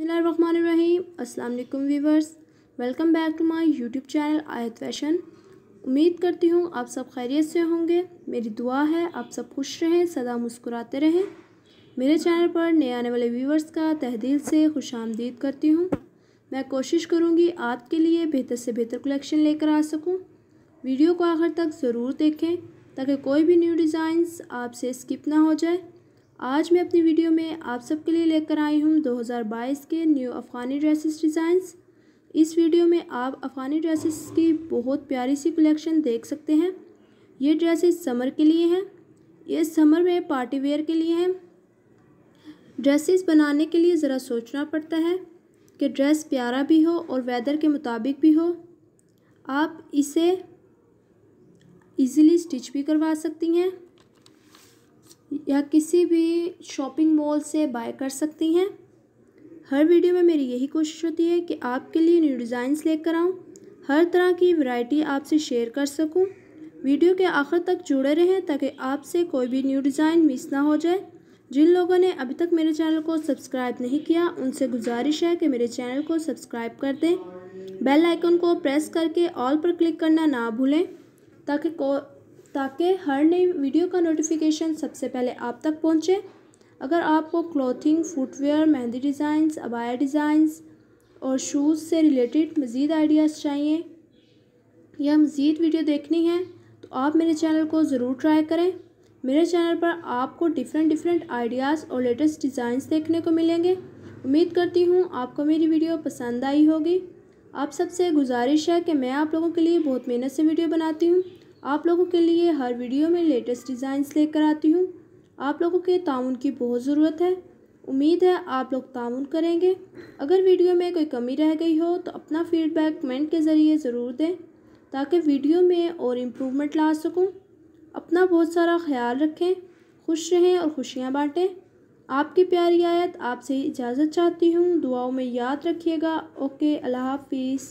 अस्सलाम वालेकुम viewers welcome back to my YouTube channel Aayat fashion उम्मीद करती हूँ आप सब खैरियत से होंगे मेरी दुआ है आप सब खुश रहें सदा मुस्कुराते रहें मेरे चैनल पर नए आने वाले वीवर्स का तहदील से खुश आमदीद करती हूँ मैं कोशिश करूँगी आपके लिए बेहतर से बेहतर कलेक्शन लेकर आ सकूँ वीडियो को आखिर तक ज़रूर देखें ताकि कोई भी न्यू डिज़ाइंस आपसे स्किप ना हो जाए आज मैं अपनी वीडियो में आप सबके लिए लेकर आई हूँ 2022 के न्यू अफ़गानी ड्रेसेस डिज़ाइंस इस वीडियो में आप अफ़गानी ड्रेसेस की बहुत प्यारी सी कलेक्शन देख सकते हैं ये ड्रेसेस समर के लिए हैं ये समर में पार्टी वेयर के लिए हैं ड्रेसेस बनाने के लिए ज़रा सोचना पड़ता है कि ड्रेस प्यारा भी हो और वेदर के मुताबिक भी हो आप इसे ईजिली स्टिच भी करवा सकती हैं या किसी भी शॉपिंग मॉल से बाय कर सकती हैं हर वीडियो में मेरी यही कोशिश होती है कि आपके लिए न्यू डिज़ाइंस लेकर आऊँ हर तरह की वैरायटी आपसे शेयर कर सकूं। वीडियो के आखिर तक जुड़े रहें ताकि आपसे कोई भी न्यू डिज़ाइन मिस ना हो जाए जिन लोगों ने अभी तक मेरे चैनल को सब्सक्राइब नहीं किया उनसे गुजारिश है कि मेरे चैनल को सब्सक्राइब कर दें बेल आइकन को प्रेस करके ऑल पर क्लिक करना ना भूलें ताकि को ताकि हर नई वीडियो का नोटिफिकेशन सबसे पहले आप तक पहुंचे अगर आपको क्लॉथिंग फुटवेयर मेहंदी डिज़ाइंस अबाया डिज़ाइंस और शूज़ से रिलेटेड मज़ीद आइडियाज़ चाहिए या मज़ीद वीडियो देखनी है तो आप मेरे चैनल को ज़रूर ट्राई करें मेरे चैनल पर आपको डिफरेंट डिफरेंट आइडियाज़ और लेटेस्ट डिज़ाइंस देखने को मिलेंगे उम्मीद करती हूँ आपको मेरी वीडियो पसंद आई होगी आप सबसे गुजारिश है कि मैं आप लोगों के लिए बहुत मेहनत से वीडियो बनाती हूँ आप लोगों के लिए हर वीडियो में लेटेस्ट डिज़ाइंस लेकर आती हूँ आप लोगों के ताउन की बहुत ज़रूरत है उम्मीद है आप लोग ताउन करेंगे अगर वीडियो में कोई कमी रह गई हो तो अपना फीडबैक कमेंट के ज़रिए ज़रूर दें ताकि वीडियो में और इम्प्रूवमेंट ला सकूँ अपना बहुत सारा ख्याल रखें खुश रहें और खुशियाँ बाँटें आपकी प्यारी आयत आपसे इजाज़त चाहती हूँ दुआओं में याद रखिएगा ओके अल्लाह हाफिज़